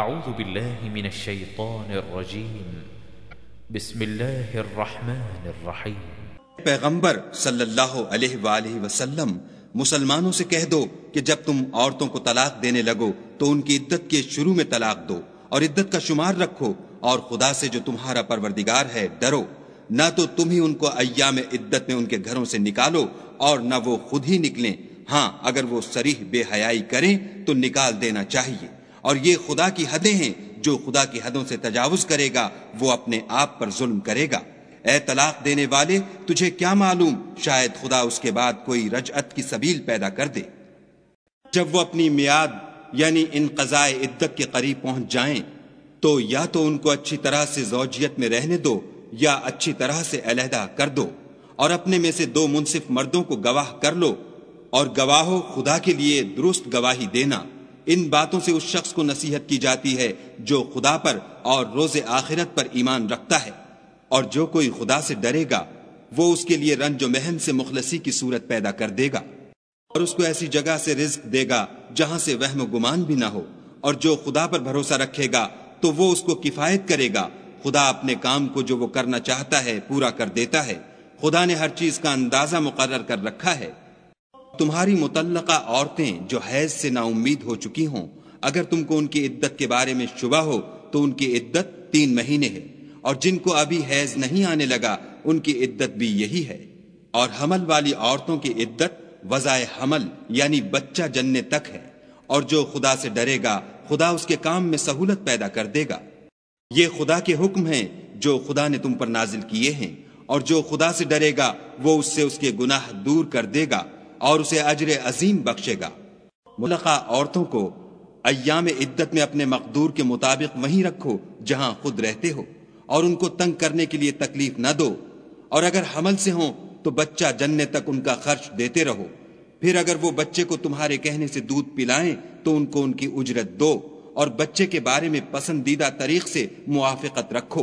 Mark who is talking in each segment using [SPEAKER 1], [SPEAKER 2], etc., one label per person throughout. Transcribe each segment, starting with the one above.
[SPEAKER 1] أعوذ بالله من الशैतान الرजीम बिस्मिल्लाहिर्रहमानिर्रहीम पैगंबर सल्लल्लाहु अलैहि वसल्लम मुसलमानों से कह दो कि जब तुम औरतों को तलाक देने लगो तो उनकी इद्दत के शुरू में तलाक दो और इद्दत का शुमार रखो और खुदा से जो तुम्हारा परवरदिगार है डरो ना तो तुम ही उनको अयाम इद्दत में उनके घरों से निकालो और ना वो खुद ही निकलें हाँ अगर वो सरीह बेहयाई करें तो निकाल देना चाहिए और ये खुदा की हदें हैं जो खुदा की हदों से तजावज करेगा वो अपने आप पर जुल्म करेगा ए तलाक देने वाले तुझे क्या मालूम शायद खुदा उसके बाद कोई रजअत की सबील पैदा कर दे जब वो अपनी मियाद यानी इन कज़ाए इद्दत के करीब पहुंच जाए तो या तो उनको अच्छी तरह से जोजियत में रहने दो या अच्छी तरह से अलहदा कर दो और अपने में से दो मुनसिफ मर्दों को गवाह कर लो और गवाहो खुदा के लिए दुरुस्त गवाही देना इन बातों से उस शख्स को नसीहत की जाती है जो खुदा पर और रोज आखिरत पर ईमान रखता है और जो कोई खुदा से डरेगा वो उसके लिए रंज महन से मुखलसी की सूरत पैदा कर देगा और उसको ऐसी जगह से रिस्क देगा जहां से वहम गुमान भी ना हो और जो खुदा पर भरोसा रखेगा तो वो उसको किफायत करेगा खुदा अपने काम को जो वो करना चाहता है पूरा कर देता है खुदा ने हर चीज का अंदाजा मुकर कर रखा है तुम्हारी मुतलका औरतें जो हैज से नाउम्मीद हो चुकी हों अगर तुमको उनकी इद्दत के बारे में शुबा हो तो उनकी इद्दत तीन महीने है और जिनको अभी हैज नहीं आने लगा उनकी इद्दत भी यही है और हमल वाली औरतों की इद्दत वजाय हमल यानी बच्चा जन्ने तक है और जो खुदा से डरेगा खुदा उसके काम में सहूलत पैदा कर देगा ये खुदा के हुक्म हैं जो खुदा ने तुम पर नाजिल किए हैं और जो खुदा से डरेगा वो उससे उसके गुनाह दूर कर देगा और उसे अजर अजीम बख्शेगा मुलका औरतों को अयाम इद्दत में अपने मकदूर के मुताबिक वहीं रखो जहां खुद रहते हो और उनको तंग करने के लिए तकलीफ न दो और अगर हमल से हो तो बच्चा जन्ने तक उनका खर्च देते रहो फिर अगर वो बच्चे को तुम्हारे कहने से दूध पिलाएं तो उनको उनकी उजरत दो और बच्चे के बारे में पसंदीदा तरीक से मुआफ़त रखो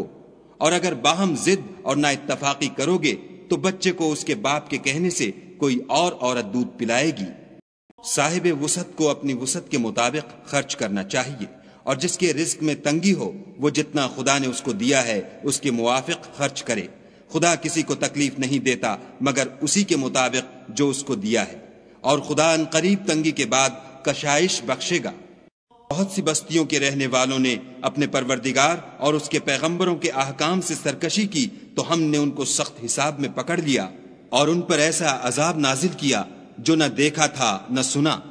[SPEAKER 1] और अगर बाहम जिद और ना इतफाकी करोगे तो बच्चे को उसके बाप के कहने से कोई और औरत दूध पिलाएगी साहिब वसत को अपनी वसत के मुताबिक खर्च करना चाहिए और जिसके रिस्क में तंगी हो वो जितना खुदा ने उसको दिया है उसके मुआफिक खर्च करे खुदा किसी को तकलीफ नहीं देता मगर उसी के मुताबिक जो उसको दिया है और खुदा अन करीब तंगी के बाद कशाइश बख्शेगा बहुत सी बस्तियों के रहने वालों ने अपने परवरदिगार और उसके पैगंबरों के अहकाम से सरकशी की तो हमने उनको सख्त हिसाब में पकड़ लिया और उन पर ऐसा अजाब नाजिल किया जो न देखा था न सुना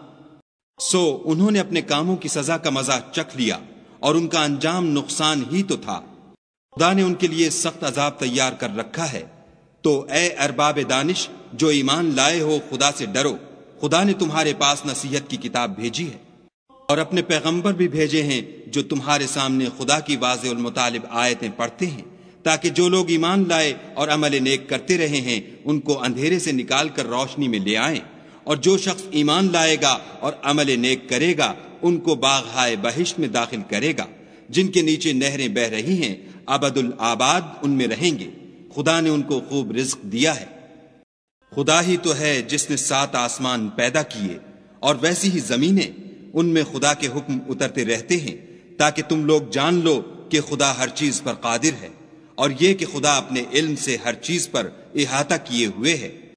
[SPEAKER 1] सो उन्होंने अपने कामों की सजा का मजा चख लिया और उनका अंजाम नुकसान ही तो था खुदा ने उनके लिए सख्त अजाब तैयार कर रखा है तो ए अरबाब दानिश जो ईमान लाए हो खुदा से डरो खुदा ने तुम्हारे पास नसीहत की किताब भेजी है और अपने पैगंबर भी भेजे हैं जो तुम्हारे सामने खुदा की वाज आयतें पढ़ते हैं ताकि जो लोग ईमान लाए और अमल नेक करते रहे हैं उनको अंधेरे से निकाल कर रोशनी में ले आए और जो शख्स ईमान लाएगा और अमल नेक करेगा उनको बागहाय बहिश्त में दाखिल करेगा जिनके नीचे नहरें बह रही हैं अबदुल आबाद उनमें रहेंगे खुदा ने उनको खूब रिस्क दिया है खुदा ही तो है जिसने सात आसमान पैदा किए और वैसी ही जमीनें उनमें खुदा के हुक्म उतरते रहते हैं ताकि तुम लोग जान लो कि खुदा हर चीज पर कादिर है और ये कि खुदा अपने इल्म से हर चीज पर इहाता किए हुए है